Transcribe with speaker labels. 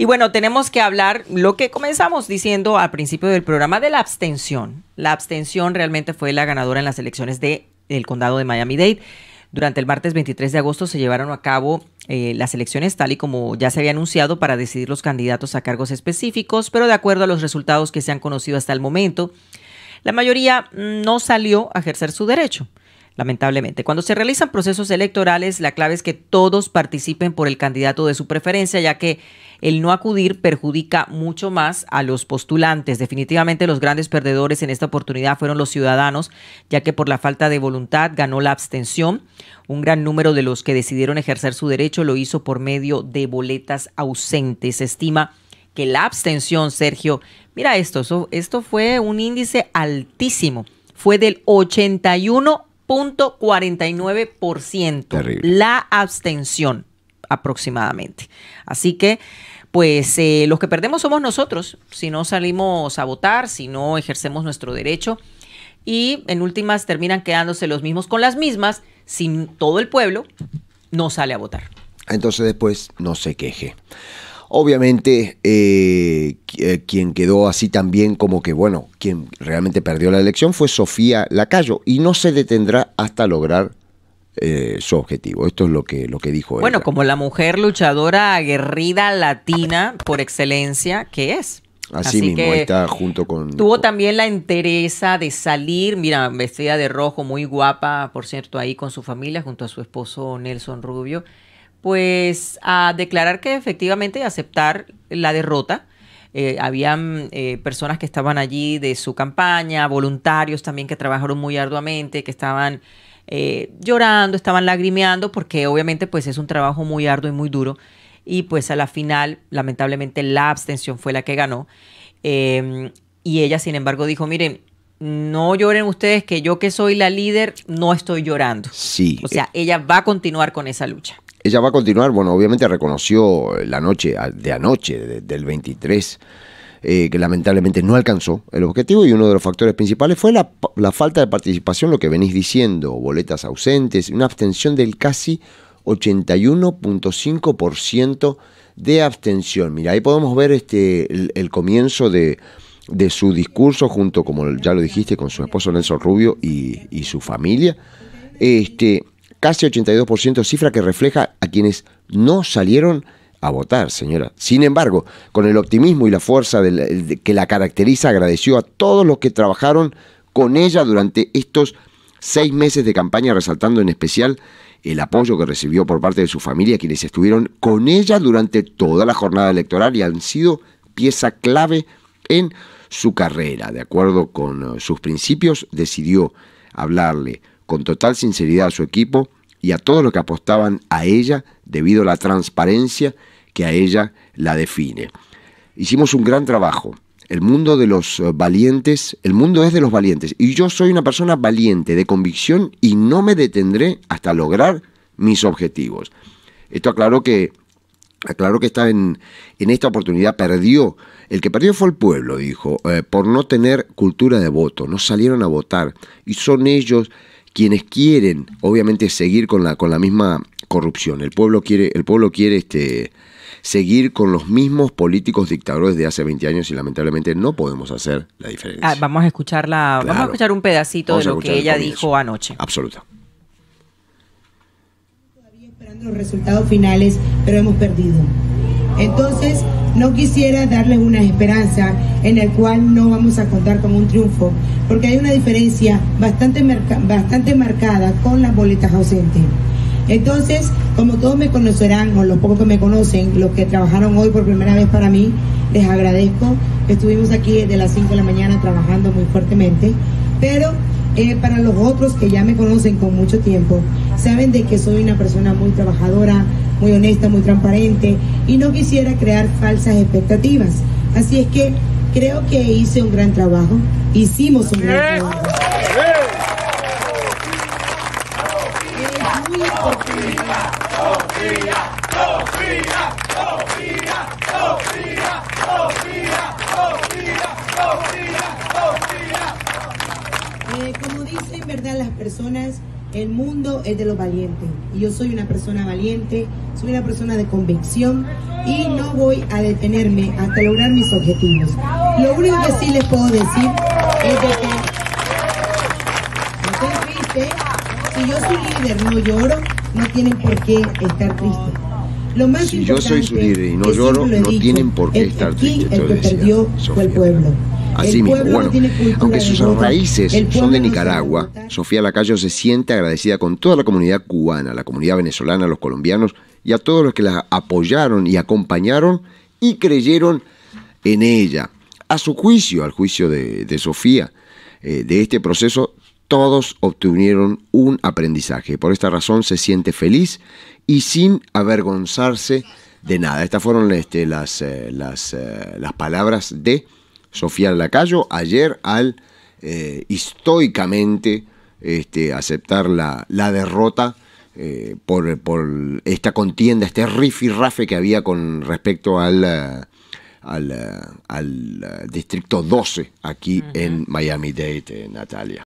Speaker 1: Y bueno, tenemos que hablar lo que comenzamos diciendo al principio del programa de la abstención. La abstención realmente fue la ganadora en las elecciones de, del condado de Miami-Dade. Durante el martes 23 de agosto se llevaron a cabo eh, las elecciones tal y como ya se había anunciado para decidir los candidatos a cargos específicos, pero de acuerdo a los resultados que se han conocido hasta el momento, la mayoría no salió a ejercer su derecho lamentablemente. Cuando se realizan procesos electorales, la clave es que todos participen por el candidato de su preferencia, ya que el no acudir perjudica mucho más a los postulantes. Definitivamente los grandes perdedores en esta oportunidad fueron los ciudadanos, ya que por la falta de voluntad ganó la abstención. Un gran número de los que decidieron ejercer su derecho lo hizo por medio de boletas ausentes. Se estima que la abstención, Sergio, mira esto, esto fue un índice altísimo. Fue del 81 por La abstención aproximadamente. Así que, pues eh, los que perdemos somos nosotros, si no salimos a votar, si no ejercemos nuestro derecho. Y en últimas terminan quedándose los mismos con las mismas si todo el pueblo no sale a votar.
Speaker 2: Entonces después no se queje. Obviamente, eh, eh, quien quedó así también como que, bueno, quien realmente perdió la elección fue Sofía Lacayo y no se detendrá hasta lograr eh, su objetivo. Esto es lo que, lo que dijo
Speaker 1: Bueno, como la mujer luchadora aguerrida latina por excelencia que es. Así, mismo, está
Speaker 2: junto con... Tuvo
Speaker 1: también la entereza de salir, mira, vestida de rojo, muy guapa, por cierto, ahí con su familia, junto a su esposo Nelson Rubio pues a declarar que efectivamente aceptar la derrota. Eh, habían mm, eh, personas que estaban allí de su campaña, voluntarios también que trabajaron muy arduamente, que estaban eh, llorando, estaban lagrimeando, porque obviamente pues es un trabajo muy arduo y muy duro. Y pues a la final, lamentablemente, la abstención fue la que ganó. Em, y ella, sin embargo, dijo, miren, no lloren ustedes, que yo que soy la líder, no estoy llorando.
Speaker 2: Sí. O sea,
Speaker 1: ella va a continuar con esa lucha.
Speaker 2: Ella va a continuar, bueno, obviamente reconoció la noche de anoche, del 23, eh, que lamentablemente no alcanzó el objetivo y uno de los factores principales fue la, falta de participación, lo que venís diciendo, boletas ausentes, una abstención del casi 81.5% de abstención. Mira, ahí podemos ver este, el, comienzo de, su discurso junto, como ya lo dijiste, con su esposo Nelson Rubio y, y su familia. Este, casi 82%, cifra que refleja a quienes no salieron a votar, señora. Sin embargo, con el optimismo y la fuerza que la caracteriza, agradeció a todos los que trabajaron con ella durante estos seis meses de campaña, resaltando en especial el apoyo que recibió por parte de su familia, quienes estuvieron con ella durante toda la jornada electoral y han sido pieza clave en su carrera. De acuerdo con eh, sus principios, decidió hablarle con total sinceridad a su equipo y a todos los que apostaban a ella debido a la transparencia que a ella la define. Hicimos un gran trabajo. El mundo de los eh, valientes, el mundo es de los valientes. Y yo soy una persona valiente, de convicción, y no me detendré hasta lograr mis objetivos. Esto aclaró que, aclaró que está en, en esta oportunidad perdió. El que perdió fue el pueblo, dijo, eh, por no tener cultura de voto. No salieron a votar. Y son ellos quienes quieren, obviamente, seguir con la, con la misma corrupción. El pueblo quiere, el pueblo quiere este, seguir con los mismos políticos dictadores de hace 20 años y lamentablemente no podemos hacer
Speaker 1: la diferencia. Ah, vamos a escuchar vamos a escuchar un pedacito de lo que ella dijo anoche. Absoluta.
Speaker 3: esperando los resultados finales, pero hemos perdido. Entonces, no quisiera darles una esperanza en el cual no vamos a contar con un triunfo, porque hay una diferencia bastante, bastante marcada con las boletas ausentes. Entonces, como todos me conocerán, o los pocos que me conocen, los que trabajaron hoy por primera vez para mí, les agradezco. Estuvimos aquí desde las 5 de la mañana trabajando muy fuertemente, pero eh, para los otros que ya me conocen con mucho tiempo, saben de que soy una persona muy trabajadora, muy honesta, muy transparente y no quisiera crear falsas expectativas. Así es que creo que hice un gran trabajo, hicimos un gran ¡Eh! trabajo. Eh, como dicen, ¿verdad? Las personas el mundo es de los valientes y yo soy una persona valiente, soy una persona de convicción y no voy a detenerme hasta lograr mis objetivos. Lo único que sí les puedo decir es que no estoy triste, si yo soy líder no lloro, no tienen por qué estar tristes. Lo más si yo soy su líder y no lloro, no tienen por qué estar tristes. El que perdió fue el pueblo. Así mismo, bueno, aunque sus raíces
Speaker 2: son de Nicaragua, Sofía Lacayo se siente agradecida con toda la comunidad cubana, la comunidad venezolana, los colombianos y a todos los que la apoyaron y acompañaron y creyeron en ella. A su juicio, al juicio de, Sofía, eh, de este proceso, todos obtuvieron un aprendizaje. Por esta razón se siente feliz y sin avergonzarse de nada. Estas fueron este, las, eh, las, eh, las palabras de Sofía Lacayo ayer al eh, históricamente este, aceptar la, la derrota eh, por, esta contienda, este rifirrafe que había con respecto al, eh, al, distrito 12 aquí en Miami-Dade, Natalia.